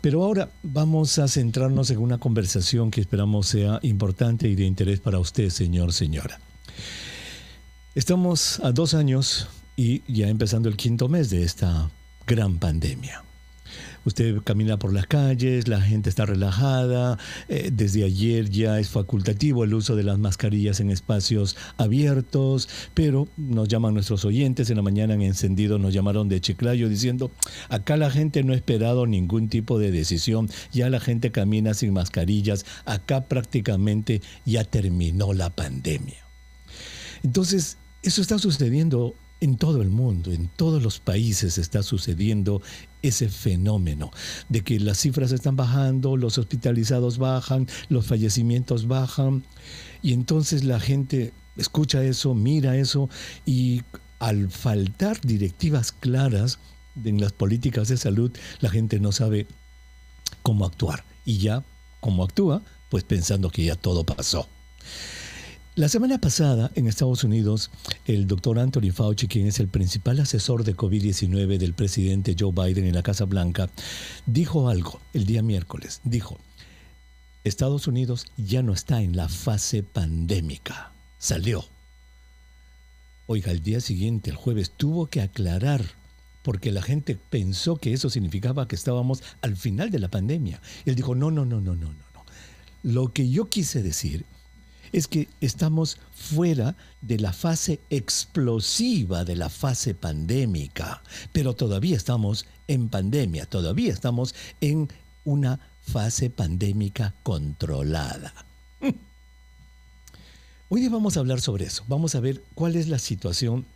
Pero ahora vamos a centrarnos en una conversación que esperamos sea importante y de interés para usted, señor, señora. Estamos a dos años y ya empezando el quinto mes de esta gran pandemia. Usted camina por las calles, la gente está relajada. Eh, desde ayer ya es facultativo el uso de las mascarillas en espacios abiertos, pero nos llaman nuestros oyentes. En la mañana en encendido nos llamaron de Chiclayo diciendo, acá la gente no ha esperado ningún tipo de decisión. Ya la gente camina sin mascarillas. Acá prácticamente ya terminó la pandemia. Entonces, eso está sucediendo en todo el mundo, en todos los países está sucediendo ese fenómeno de que las cifras están bajando, los hospitalizados bajan, los fallecimientos bajan, y entonces la gente escucha eso, mira eso, y al faltar directivas claras en las políticas de salud, la gente no sabe cómo actuar. Y ya, cómo actúa, pues pensando que ya todo pasó. La semana pasada en Estados Unidos, el doctor Anthony Fauci, quien es el principal asesor de COVID-19 del presidente Joe Biden en la Casa Blanca, dijo algo el día miércoles. Dijo, Estados Unidos ya no está en la fase pandémica. Salió. Oiga, el día siguiente, el jueves, tuvo que aclarar porque la gente pensó que eso significaba que estábamos al final de la pandemia. Él dijo, no, no, no, no, no, no. Lo que yo quise decir es que estamos fuera de la fase explosiva de la fase pandémica, pero todavía estamos en pandemia, todavía estamos en una fase pandémica controlada. Hoy vamos a hablar sobre eso, vamos a ver cuál es la situación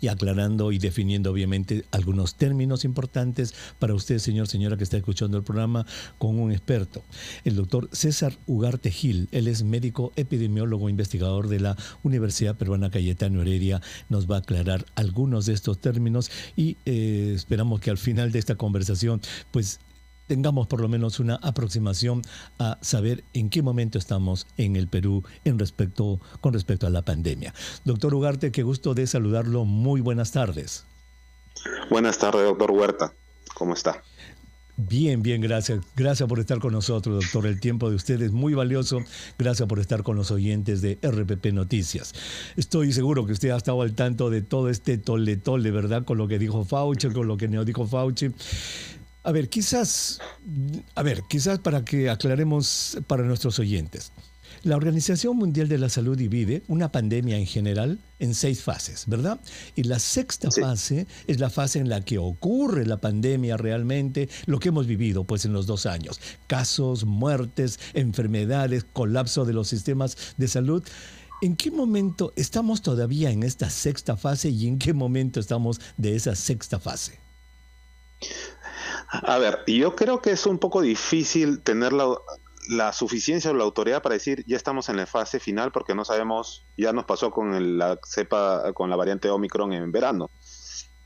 y aclarando y definiendo obviamente algunos términos importantes para usted, señor, señora que está escuchando el programa, con un experto, el doctor César Ugarte Gil. Él es médico epidemiólogo investigador de la Universidad Peruana Cayetano Heredia. Nos va a aclarar algunos de estos términos y eh, esperamos que al final de esta conversación pues tengamos por lo menos una aproximación a saber en qué momento estamos en el Perú con respecto a la pandemia. Doctor Ugarte, qué gusto de saludarlo. Muy buenas tardes. Buenas tardes, doctor Huerta. ¿Cómo está? Bien, bien, gracias. Gracias por estar con nosotros, doctor. El tiempo de usted es muy valioso. Gracias por estar con los oyentes de RPP Noticias. Estoy seguro que usted ha estado al tanto de todo este tole-tole, ¿verdad? Con lo que dijo Fauci, con lo que no dijo Fauci. A ver, quizás, a ver, quizás para que aclaremos para nuestros oyentes. La Organización Mundial de la Salud divide una pandemia en general en seis fases, ¿verdad? Y la sexta fase es la fase en la que ocurre la pandemia realmente, lo que hemos vivido pues en los dos años, casos, muertes, enfermedades, colapso de los sistemas de salud. ¿En qué momento estamos todavía en esta sexta fase y en qué momento estamos de esa sexta fase? A ver, yo creo que es un poco difícil tener la, suficiencia o la autoridad para decir ya estamos en la fase final porque no sabemos, ya nos pasó con la cepa, con la variante Omicron en verano.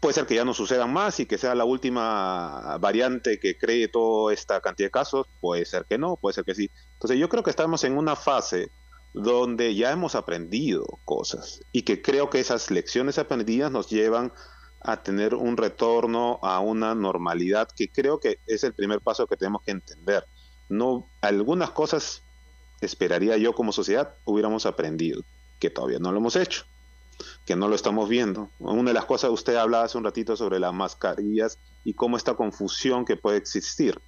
Puede ser que ya no suceda más y que sea la última variante que cree toda esta cantidad de casos. Puede ser que no, puede ser que sí. Entonces yo creo que estamos en una fase donde ya hemos aprendido cosas y que creo que esas lecciones aprendidas nos llevan a tener un retorno a una normalidad que creo que es el primer paso que tenemos que entender. No, algunas cosas esperaría yo como sociedad hubiéramos aprendido, que todavía no lo hemos hecho, que no lo estamos viendo. Una de las cosas, que usted hablaba hace un ratito sobre las mascarillas y cómo esta confusión que puede existir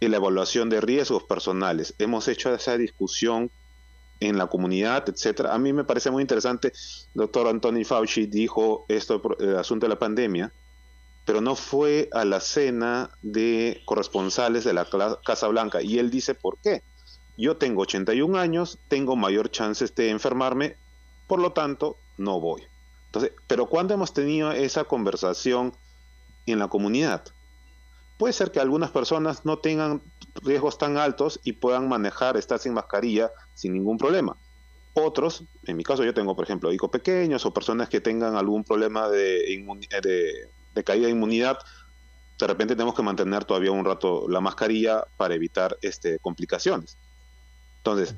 en la evaluación de riesgos personales. Hemos hecho esa discusión en la comunidad, etcétera. A mí me parece muy interesante, doctor Anthony Fauci dijo esto, el eh, asunto de la pandemia, pero no fue a la cena de corresponsales de la Casa Blanca. Y él dice, ¿por qué? Yo tengo 81 años, tengo mayor chances de enfermarme, por lo tanto, no voy. Entonces, pero ¿cuándo hemos tenido esa conversación en la comunidad? Puede ser que algunas personas no tengan riesgos tan altos y puedan manejar estar sin mascarilla sin ningún problema. Otros, en mi caso yo tengo, por ejemplo, hijos pequeños o personas que tengan algún problema de, caída de inmunidad, de repente tenemos que mantener todavía un rato la mascarilla para evitar este, complicaciones. Entonces,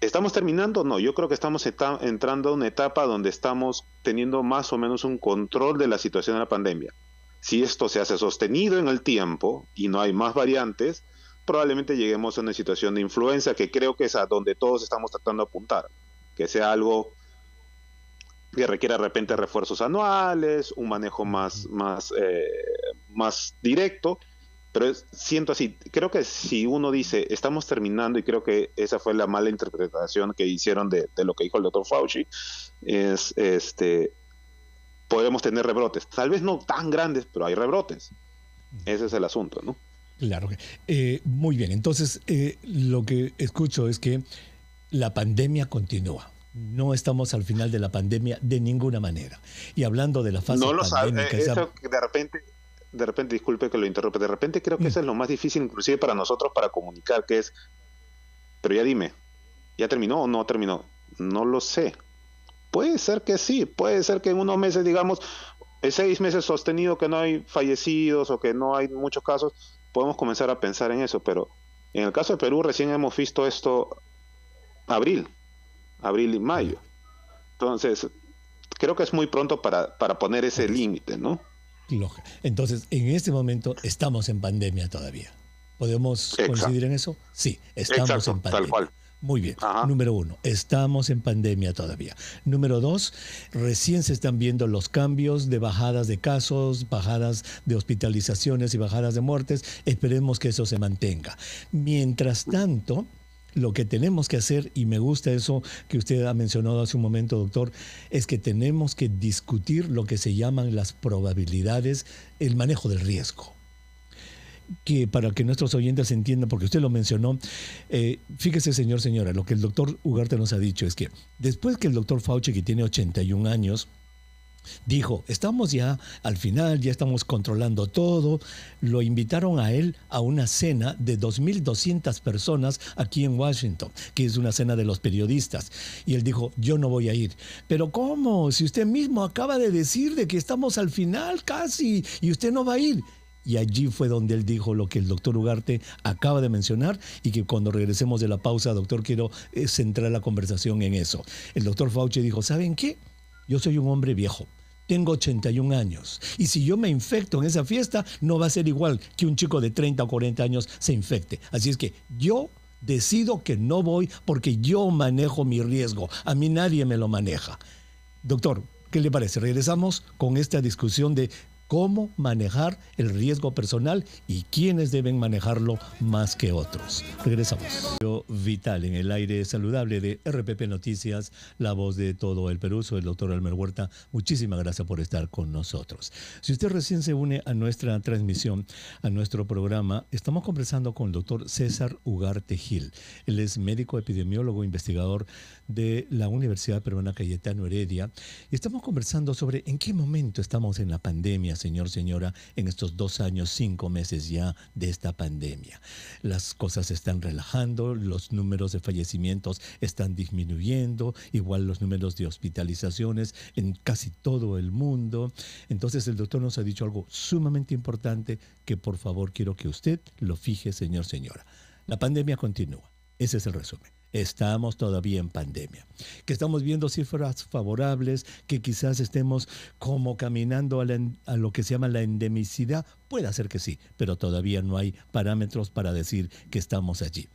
¿estamos terminando? No, yo creo que estamos entrando a una etapa donde estamos teniendo más o menos un control de la situación de la pandemia. Si esto se hace sostenido en el tiempo y no hay más variantes, probablemente lleguemos a una situación de influencia que creo que es a donde todos estamos tratando de apuntar, que sea algo que requiera de repente refuerzos anuales, un manejo más, más, eh, más directo, pero siento así, creo que si uno dice, estamos terminando, y creo que esa fue la mala interpretación que hicieron de, de lo que dijo el doctor Fauci, es este, podemos tener rebrotes, tal vez no tan grandes, pero hay rebrotes. Ese es el asunto, ¿no? Claro. Eh, muy bien, entonces eh, lo que escucho es que la pandemia continúa. No estamos al final de la pandemia de ninguna manera. Y hablando de la fase no lo pandémica, eh, Eso de repente de repente, disculpe que lo interrumpe, de repente creo que mm. eso es lo más difícil inclusive para nosotros para comunicar, que es, pero ya dime, ¿ya terminó o no terminó? No lo sé. Puede ser que sí, puede ser que en unos meses, digamos, seis meses sostenido que no hay fallecidos o que no hay muchos casos, podemos comenzar a pensar en eso, pero en el caso de Perú recién hemos visto esto abril, abril y mayo. Entonces, creo que es muy pronto para, para poner ese límite, ¿no? Entonces, en este momento estamos en pandemia todavía. ¿Podemos coincidir en eso? Sí, estamos en pandemia. Tal cual. Muy bien. Número uno, estamos en pandemia todavía. Número dos, recién se están viendo los cambios de bajadas de casos, bajadas de hospitalizaciones y bajadas de muertes. Esperemos que eso se mantenga. Mientras tanto, lo que tenemos que hacer, y me gusta eso que usted ha mencionado hace un momento, doctor, es que tenemos que discutir lo que se llaman las probabilidades, el manejo del riesgo que para que nuestros oyentes entiendan, porque usted lo mencionó, eh, fíjese señor, señora, lo que el doctor Ugarte nos ha dicho es que después que el doctor Fauci, que tiene 81 años, dijo, estamos ya al final, ya estamos controlando todo, lo invitaron a él a una cena de 2.200 personas aquí en Washington, que es una cena de los periodistas. Y él dijo, yo no voy a ir. Pero ¿cómo? Si usted mismo acaba de decir de que estamos al final casi y usted no va a ir y allí fue donde él dijo lo que el doctor Ugarte acaba de mencionar y que cuando regresemos de la pausa, doctor, quiero eh, centrar la conversación en eso. El doctor Fauci dijo, ¿saben qué? Yo soy un hombre viejo. Tengo 81 años y si yo me infecto en esa fiesta, no va a ser igual que un chico de 30 o 40 años se infecte. Así es que yo decido que no voy porque yo manejo mi riesgo. A mí nadie me lo maneja. Doctor, ¿qué le parece? Regresamos con esta discusión de cómo manejar el riesgo personal y quiénes deben manejarlo más que otros. Regresamos. Vital en el aire saludable de RPP Noticias, la voz de todo el Perú. Soy el doctor Almer Huerta. Muchísimas gracias por estar con nosotros. Si usted recién se une a nuestra transmisión, a nuestro programa, estamos conversando con el doctor César Ugarte Gil. Él es médico epidemiólogo investigador de la Universidad Peruana Cayetano Heredia. Y estamos conversando sobre en qué momento estamos en la pandemia señor, señora, en estos dos años, cinco meses ya de esta pandemia. Las cosas se están relajando, los números de fallecimientos están disminuyendo, igual los números de hospitalizaciones en casi todo el mundo. Entonces el doctor nos ha dicho algo sumamente importante que por favor quiero que usted lo fije, señor, señora. La pandemia continúa. Ese es el resumen estamos todavía en pandemia, que estamos viendo cifras favorables, que quizás estemos como caminando a, lo que se llama la endemicidad, puede ser que sí, pero todavía no hay parámetros para decir que estamos allí.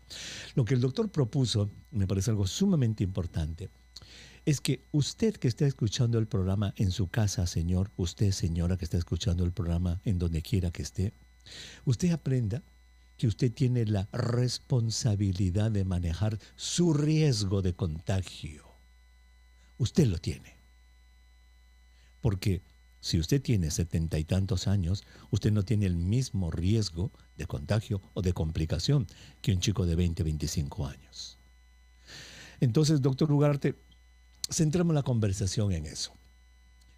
Lo que el doctor propuso, me parece algo sumamente importante, es que usted que está escuchando el programa en su casa, señor, usted señora que está escuchando el programa en donde quiera que esté, usted aprenda usted tiene la responsabilidad de manejar su riesgo de contagio. Usted lo tiene. Porque si usted tiene setenta y tantos años, usted no tiene el mismo riesgo de contagio o de complicación que un chico de 20, 25 años. Entonces, doctor Ugarte, centremos la conversación en eso.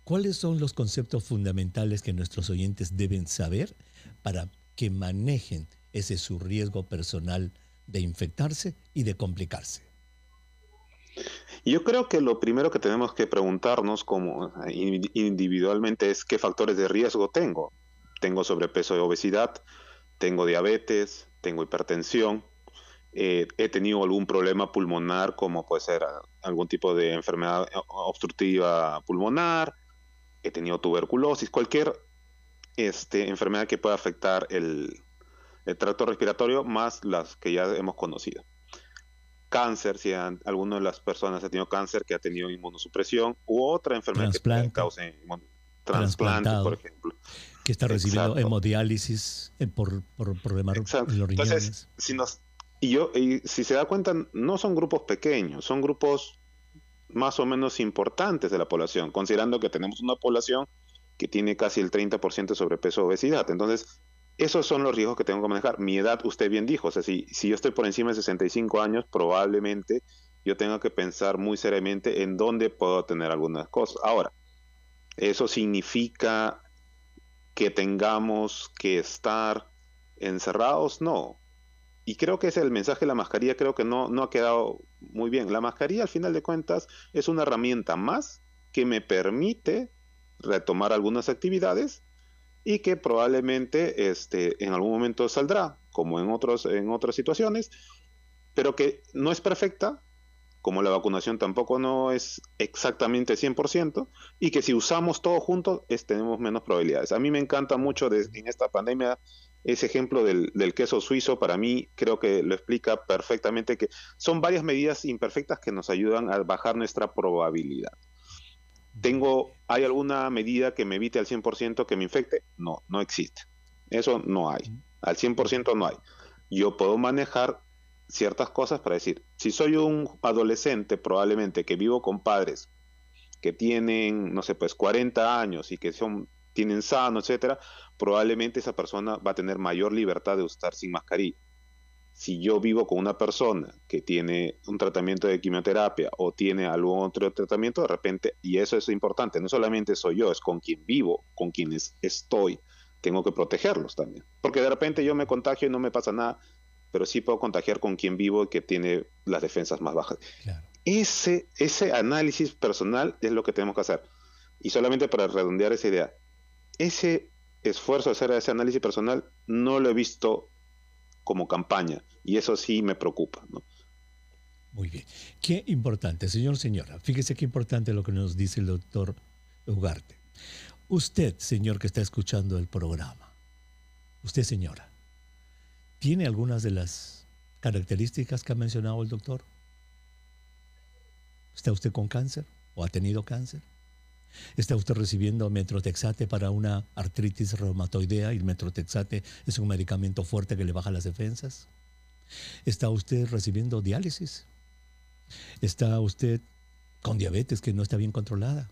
¿Cuáles son los conceptos fundamentales que nuestros oyentes deben saber para que manejen ese es su riesgo personal de infectarse y de complicarse. Yo creo que lo primero que tenemos que preguntarnos como individualmente es qué factores de riesgo tengo. Tengo sobrepeso y obesidad, tengo diabetes, tengo hipertensión, eh, he tenido algún problema pulmonar como puede ser algún tipo de enfermedad obstructiva pulmonar, he tenido tuberculosis, cualquier este, enfermedad que pueda afectar el, el trato respiratorio más las que ya hemos conocido. Cáncer, si alguna de las personas ha tenido cáncer que ha tenido inmunosupresión u otra enfermedad que que causa inmunosupresión trasplante, por ejemplo. Que está recibiendo hemodiálisis eh, por, por problemas de los riñones. Entonces, si y yo, si se da cuenta, no son grupos pequeños, son grupos más o menos importantes de la población, considerando que tenemos una población que tiene casi el 30% de sobrepeso obesidad. Entonces, esos son los riesgos que tengo que manejar. Mi edad, usted bien dijo, o sea, si, si yo estoy por encima de 65 años, probablemente yo tenga que pensar muy seriamente en dónde puedo tener algunas cosas. Ahora, eso significa que tengamos que estar encerrados, no. Y creo que es el mensaje de la mascarilla, creo que no, no ha quedado muy bien. La mascarilla, al final de cuentas, es una herramienta más que me permite retomar algunas actividades y que probablemente este, en algún momento saldrá, como en, otros, en otras situaciones, pero que no es perfecta, como la vacunación tampoco no es exactamente 100%, y que si usamos todo junto es, tenemos menos probabilidades. A mí me encanta mucho en esta pandemia ese ejemplo del, del, queso suizo, para mí creo que lo explica perfectamente que son varias medidas imperfectas que nos ayudan a bajar nuestra probabilidad tengo, ¿hay alguna medida que me evite al 100% que me infecte? No, no existe. Eso no hay. Al 100% no hay. Yo puedo manejar ciertas cosas para decir, si soy un adolescente probablemente que vivo con padres que tienen, no sé, pues 40 años y que son tienen sano, etcétera, probablemente esa persona va a tener mayor libertad de usar sin mascarilla si yo vivo con una persona que tiene un tratamiento de quimioterapia o tiene algún otro tratamiento, de repente, y eso es importante, no solamente soy yo, es con quien vivo, con quienes estoy, tengo que protegerlos también. Porque de repente yo me contagio y no me pasa nada, pero sí puedo contagiar con quien vivo y que tiene las defensas más bajas. Ese, ese análisis personal es lo que tenemos que hacer. Y solamente para redondear esa idea, ese esfuerzo de hacer ese análisis personal no lo he visto como campaña. Y eso sí me preocupa. Muy bien. Qué importante, señor, señora. Fíjese qué importante lo que nos dice el doctor Ugarte. Usted, señor, que está escuchando el programa, usted, señora, ¿tiene algunas de las características que ha mencionado el doctor? ¿Está usted con cáncer o ha tenido cáncer? Está usted recibiendo metrotexate para una artritis reumatoidea y el metrotexate es un medicamento fuerte que le baja las defensas. Está usted recibiendo diálisis. Está usted con diabetes que no está bien controlada.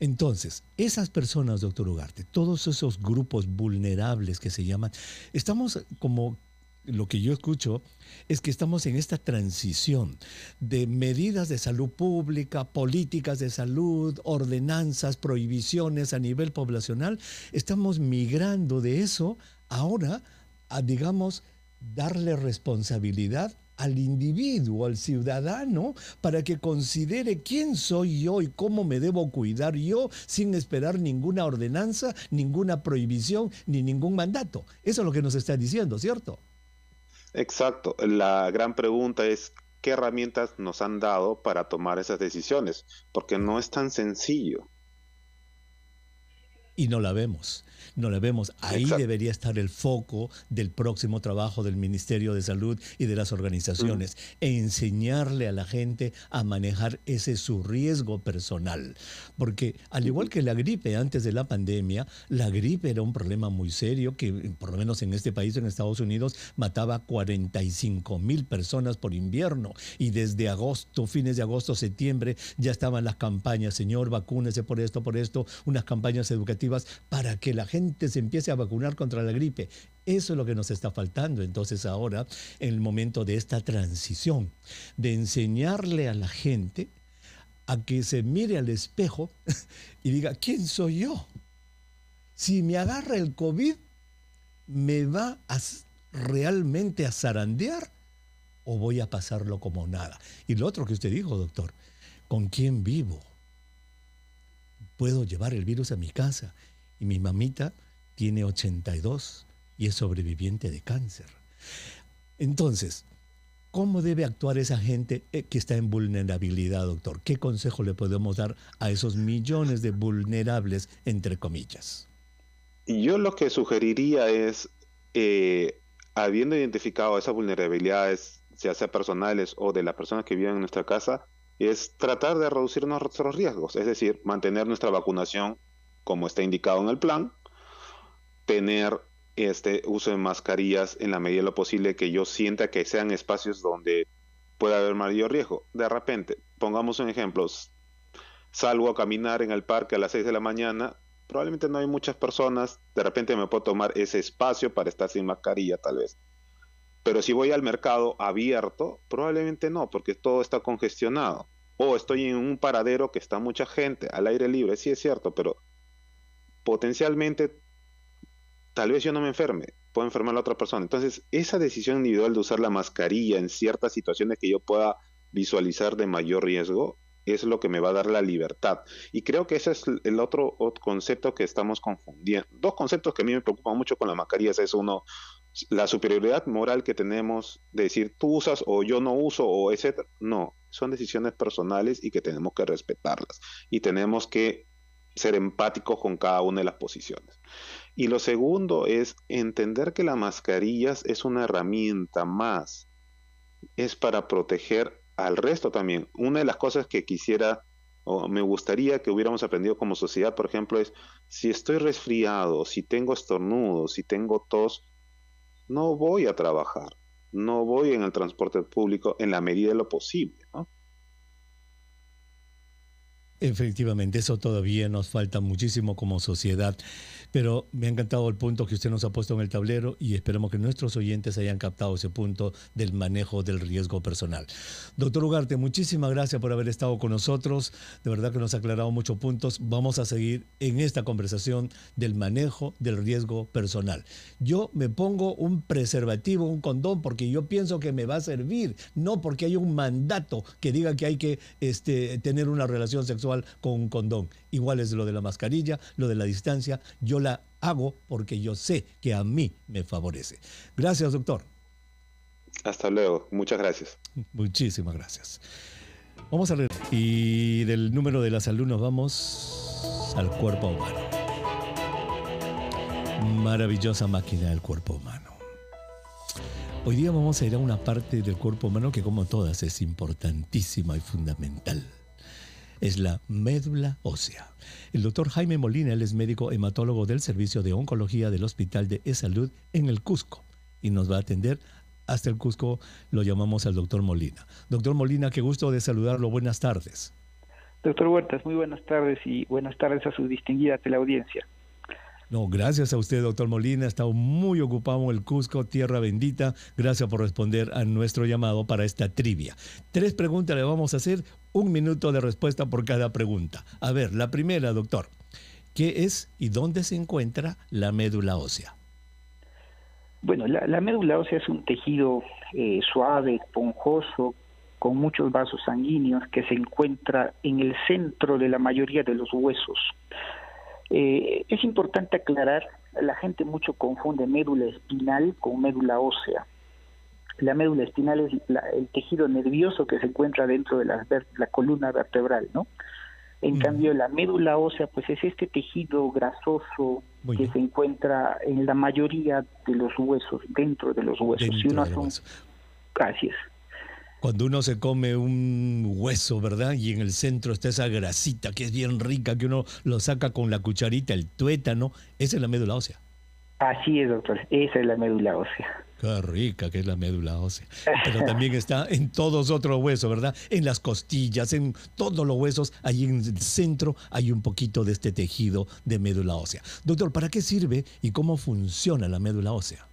Entonces, esas personas, doctor Ugarte, todos esos grupos vulnerables que se llaman, estamos como lo que yo escucho es que estamos en esta transición de medidas de salud pública, políticas de salud, ordenanzas, prohibiciones a nivel poblacional. Estamos migrando de eso ahora a, digamos, darle responsabilidad al individuo, al ciudadano, para que considere quién soy yo y cómo me debo cuidar yo sin esperar ninguna ordenanza, ninguna prohibición ni ningún mandato. Eso es lo que nos está diciendo, ¿cierto? Exacto. La gran pregunta es qué herramientas nos han dado para tomar esas decisiones, porque no es tan sencillo y no la vemos. No la vemos. Ahí debería estar el foco del próximo trabajo del Ministerio de Salud y de las organizaciones. enseñarle a la gente a manejar ese su riesgo personal. Porque al igual que la gripe antes de la pandemia, la gripe era un problema muy serio que por lo menos en este país, en Estados Unidos, mataba 45 mil personas por invierno. Y desde agosto, fines de agosto, septiembre, ya estaban las campañas, señor, vacúnese por esto, por esto, unas campañas educativas para que la gente se empiece a vacunar contra la gripe. Eso es lo que nos está faltando entonces ahora en el momento de esta transición, de enseñarle a la gente a que se mire al espejo y diga, ¿quién soy yo? Si me agarra el COVID, ¿me va a realmente a zarandear o voy a pasarlo como nada? Y lo otro que usted dijo, doctor, ¿con quién vivo? puedo llevar el virus a mi casa. Y mi mamita tiene 82 y es sobreviviente de cáncer. Entonces, ¿cómo debe actuar esa gente eh, que está en vulnerabilidad, doctor? ¿Qué consejo le podemos dar a esos millones de vulnerables, entre comillas? Yo lo que sugeriría es, eh, habiendo identificado esas vulnerabilidades, ya sea personales o de las personas que viven en nuestra casa, es tratar de reducir nuestros riesgos, es decir, mantener nuestra vacunación como está indicado en el plan, tener este uso de mascarillas en la medida de lo posible que yo sienta que sean espacios donde pueda haber mayor riesgo. De repente, pongamos un ejemplo, salgo a caminar en el parque a las 6 de la mañana, probablemente no hay muchas personas, de repente me puedo tomar ese espacio para estar sin mascarilla tal vez. Pero si voy al mercado abierto, probablemente no, porque todo está congestionado. O estoy en un paradero que está mucha gente, al aire libre, sí es cierto, pero potencialmente tal vez yo no me enferme, puedo enfermar a la otra persona. Entonces, esa decisión individual de usar la mascarilla en ciertas situaciones que yo pueda visualizar de mayor riesgo es lo que me va a dar la libertad. Y creo que ese es el otro, otro concepto que estamos confundiendo. Dos conceptos que a mí me preocupan mucho con las mascarillas es uno, la superioridad moral que tenemos de decir tú usas o yo no uso o etcétera. No, son decisiones personales y que tenemos que respetarlas y tenemos que ser empáticos con cada una de las posiciones. Y lo segundo es entender que las mascarillas es una herramienta más, es para proteger al resto también. Una de las cosas que quisiera o me gustaría que hubiéramos aprendido como sociedad, por ejemplo, es si estoy resfriado, si tengo estornudo, si tengo tos, no voy a trabajar, no voy en el transporte público en la medida de lo posible, Efectivamente, eso todavía nos falta muchísimo como sociedad. Pero me ha encantado el punto que usted nos ha puesto en el tablero y esperamos que nuestros oyentes hayan captado ese punto del manejo del riesgo personal. Doctor Ugarte, muchísimas gracias por haber estado con nosotros. De verdad que nos ha aclarado muchos puntos. Vamos a seguir en esta conversación del manejo del riesgo personal. Yo me pongo un preservativo, un condón, porque yo pienso que me va a servir, no porque hay un mandato que diga que hay que este, tener una relación sexual con un condón. Igual es lo de la mascarilla, lo de la distancia. Yo la hago porque yo sé que a mí me favorece. Gracias, doctor. Hasta luego. Muchas gracias. Muchísimas gracias. Vamos a leer. Y del número de las alumnos vamos al cuerpo humano. Maravillosa máquina del cuerpo humano. Hoy día vamos a ir a una parte del cuerpo humano que como todas es importantísima y fundamental es la médula ósea. El doctor Jaime Molina, él es médico hematólogo del Servicio de Oncología del Hospital de e Salud en el Cusco y nos va a atender hasta el Cusco. Lo llamamos al doctor Molina. Doctor Molina, qué gusto de saludarlo. Buenas tardes. Doctor Huertas, muy buenas tardes y buenas tardes a su distinguida teleaudiencia. No, gracias a usted, doctor Molina. Ha estado muy ocupado en el Cusco, Tierra Bendita. Gracias por responder a nuestro llamado para esta trivia. Tres preguntas le vamos a hacer, un minuto de respuesta por cada pregunta. A ver, la primera, doctor. ¿Qué es y dónde se encuentra la médula ósea? Bueno, la, médula ósea es un tejido eh, suave, esponjoso, con muchos vasos sanguíneos que se encuentra en el centro de la mayoría de los huesos. Eh, es importante aclarar, la gente mucho confunde médula espinal con médula ósea. La médula espinal es el tejido nervioso que se encuentra dentro de la, columna vertebral, ¿no? En cambio, la médula ósea, pues es este tejido grasoso que se encuentra en la mayoría de los huesos, dentro de los huesos. Gracias. si uno hace es cuando uno se come un hueso, ¿verdad? Y en el centro está esa grasita que es bien rica, que uno lo saca con la cucharita, el tuétano, esa es la médula ósea. Así es, doctor, esa es la médula ósea. Qué rica que es la médula ósea. Pero también está en todos otros huesos, ¿verdad? En las costillas, en todos los huesos, ahí en el centro hay un poquito de este tejido de médula ósea. Doctor, ¿para qué sirve y cómo funciona la médula ósea?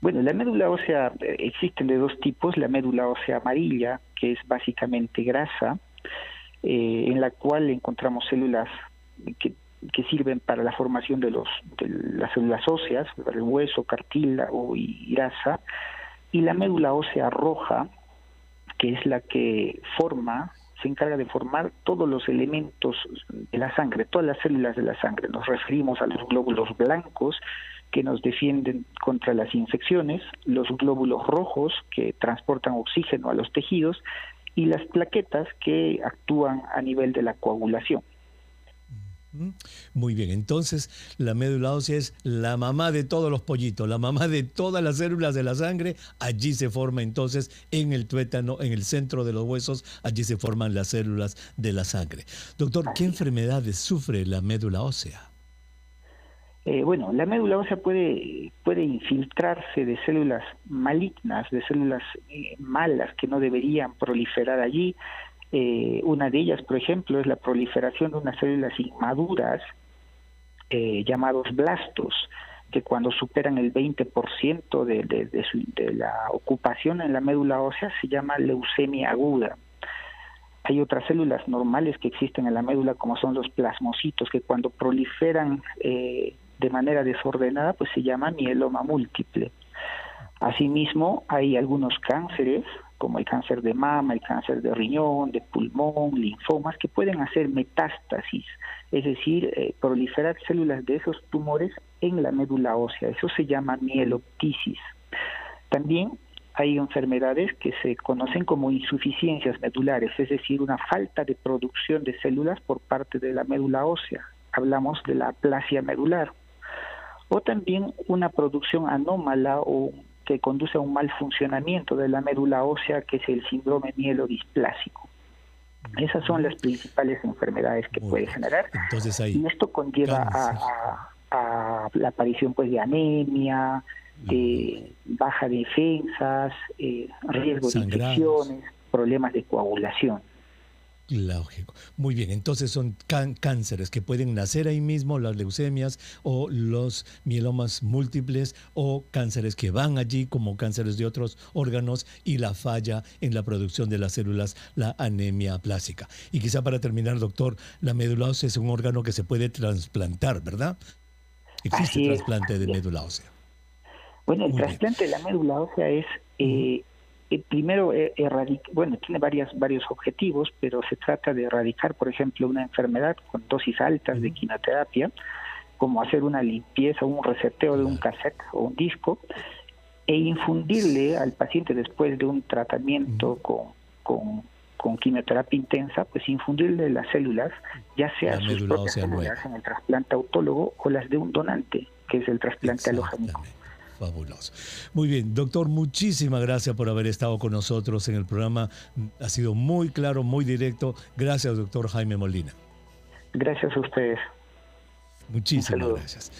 Bueno, la médula ósea eh, existen de dos tipos, la médula ósea amarilla, que es básicamente grasa, eh, en la cual encontramos células que, sirven para la formación de, los, de las células óseas, el hueso, cartílago y grasa, y la médula ósea roja, que es la que forma se encarga de formar todos los elementos de la sangre, todas las células de la sangre. Nos referimos a los glóbulos blancos, que nos defienden contra las infecciones, los glóbulos rojos que transportan oxígeno a los tejidos y las plaquetas que actúan a nivel de la coagulación. Muy bien, entonces la médula ósea es la mamá de todos los pollitos, la mamá de todas las células de la sangre, allí se forma entonces en el tuétano, en el centro de los huesos, allí se forman las células de la sangre. Doctor, ¿qué enfermedades sufre la médula ósea? Eh, bueno, la médula ósea puede, puede infiltrarse de células malignas, de células eh, malas que no deberían proliferar allí. Eh, una de ellas, por ejemplo, es la proliferación de unas células inmaduras llamados blastos, que cuando superan el 20% de, de, la ocupación en la médula ósea se llama leucemia aguda. Hay otras células normales que existen en la médula, como son los plasmocitos, que cuando proliferan de manera desordenada, pues se llama mieloma múltiple. Asimismo, hay algunos cánceres, como el cáncer de mama, el cáncer de riñón, de pulmón, linfomas, que pueden hacer metástasis, es decir, eh, proliferar células de esos tumores en la médula ósea. Eso se llama mieloptisis. También hay enfermedades que se conocen como insuficiencias medulares, es decir, una falta de producción de células por parte de la médula ósea. Hablamos de la aplasia medular o también una producción anómala o que conduce a un mal funcionamiento de la médula ósea, que es el síndrome mielodisplásico. Mm. Esas son las principales enfermedades que puede generar. y esto conlleva a, la aparición pues de anemia, mm. eh, de baja defensas, eh, riesgo de infecciones, problemas de coagulación. Lógico. Muy bien, entonces son cánceres que pueden nacer ahí mismo, las leucemias o los mielomas múltiples o cánceres que van allí como cánceres de otros órganos y la falla en la producción de las células, la anemia plástica. Y quizá para terminar, doctor, la médula ósea es un órgano que se puede trasplantar, ¿verdad? Existe trasplante de médula ósea. Bueno, el trasplante de la médula ósea es eh, primero, eh, bueno, tiene varias, varios objetivos, pero se trata de erradicar, por ejemplo, una enfermedad con dosis altas de quimioterapia, como hacer una limpieza, o un reseteo de un cassette o un disco, e infundirle al paciente después de un tratamiento con, con, quimioterapia intensa, pues infundirle las células, ya sea sus propias células en el trasplante autólogo o las de un donante, que es el trasplante alogénico fabuloso. Muy bien, doctor, muchísimas gracias por haber estado con nosotros en el programa. Ha sido muy claro, muy directo. Gracias, doctor Jaime Molina. Gracias a ustedes. Muchísimas gracias.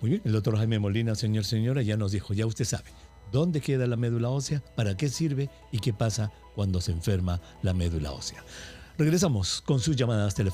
Muy bien, el doctor Jaime Molina, señor, señora, ya nos dijo, ya usted sabe, dónde queda la médula ósea, para qué sirve y qué pasa cuando se enferma la médula ósea. Regresamos con sus llamadas telefónicas.